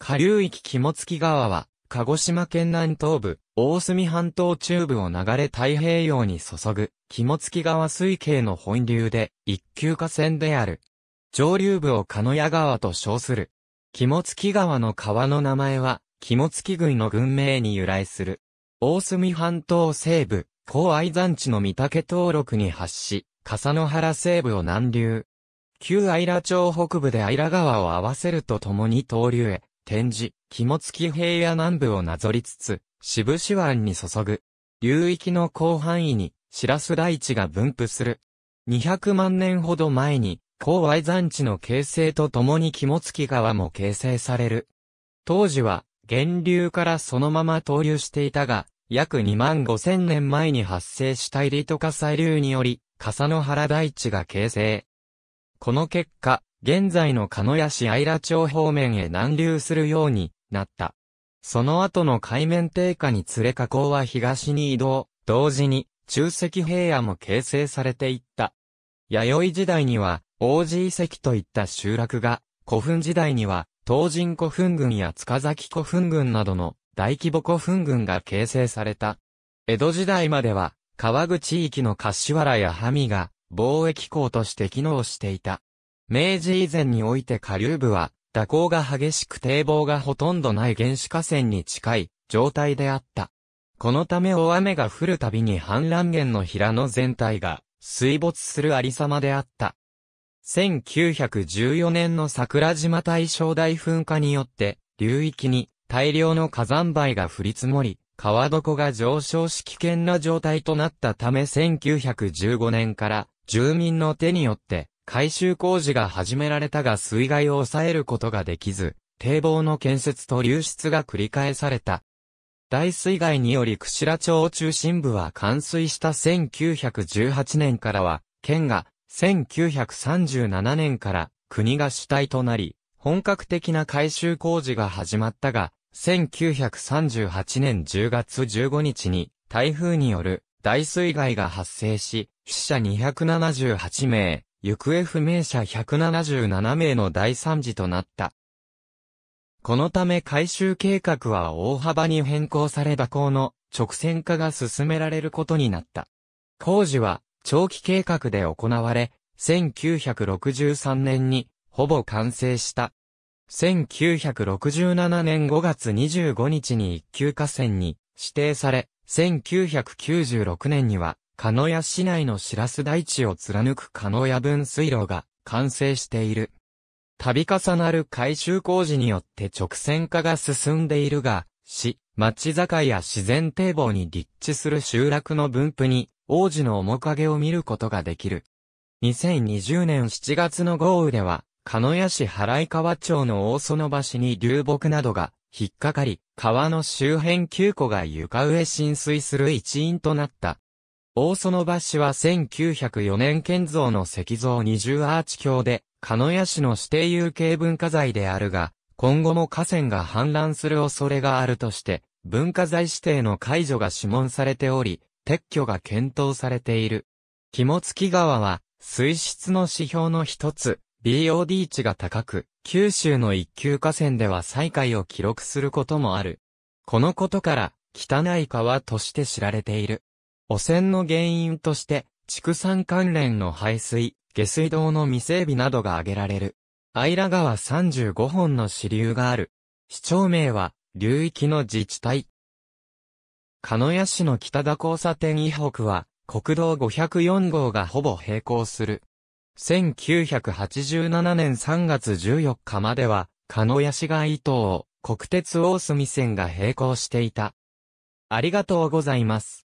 下流域肝付川は、鹿児島県南東部、大隅半島中部を流れ太平洋に注ぐ、肝付川水系の本流で、一級河川である。上流部を鹿屋川と称する。肝付川の川の名前は、肝付郡の郡名に由来する。大隅半島西部、高愛山地の御岳登録に発し、笠野原西部を南流。旧愛良町北部で愛良川を合わせるとともに東流へ。展示、肝付平野南部をなぞりつつ、渋市湾に注ぐ。流域の広範囲に、白洲台地が分布する。200万年ほど前に、高愛山地の形成とともに肝付川も形成される。当時は、源流からそのまま投流していたが、約2万5千年前に発生した入戸火砕流により、笠野原大地が形成。この結果、現在の鹿屋市愛良町方面へ南流するようになった。その後の海面低下に連れ河口は東に移動、同時に中石平野も形成されていった。弥生時代には、王子遺跡といった集落が、古墳時代には、東人古墳群や塚崎古墳群などの大規模古墳群が形成された。江戸時代までは、川口域の柏原やハが貿易港として機能していた。明治以前において下流部は、蛇行が激しく堤防がほとんどない原始河川に近い状態であった。このため大雨が降るたびに氾濫源の平野全体が水没するありさまであった。1914年の桜島大正大噴火によって、流域に大量の火山灰が降り積もり、川床が上昇し危険な状態となったため1915年から住民の手によって改修工事が始められたが水害を抑えることができず、堤防の建設と流出が繰り返された。大水害により串良町中心部は冠水した1918年からは、県が1937年から国が主体となり、本格的な改修工事が始まったが、1938年10月15日に台風による大水害が発生し、死者278名、行方不明者177名の大惨事となった。このため改修計画は大幅に変更され蛇行の直線化が進められることになった。工事は長期計画で行われ、1963年にほぼ完成した。1967年5月25日に一級河川に指定され、1996年には鹿屋市内のシラス台地を貫く鹿屋分水路が完成している。度重なる改修工事によって直線化が進んでいるが、市、町境や自然堤防に立地する集落の分布に、王子の面影を見ることができる。2020年7月の豪雨では、鹿屋市原井川町の大園橋に流木などが引っかかり、川の周辺9個が床上浸水する一因となった。大園橋は1904年建造の石像二重アーチ橋で、鹿屋市の指定有形文化財であるが、今後も河川が氾濫する恐れがあるとして、文化財指定の解除が諮問されており、撤去が検討されている。肝付川は、水質の指標の一つ、BOD 値が高く、九州の一級河川では最下位を記録することもある。このことから、汚い川として知られている。汚染の原因として、畜産関連の排水、下水道の未整備などが挙げられる。アイラ川35本の支流がある。市町名は、流域の自治体。鹿屋市の北田交差点以北は、国道504号がほぼ並行する。1987年3月14日までは、鹿屋市街伊東、国鉄大隅線が並行していた。ありがとうございます。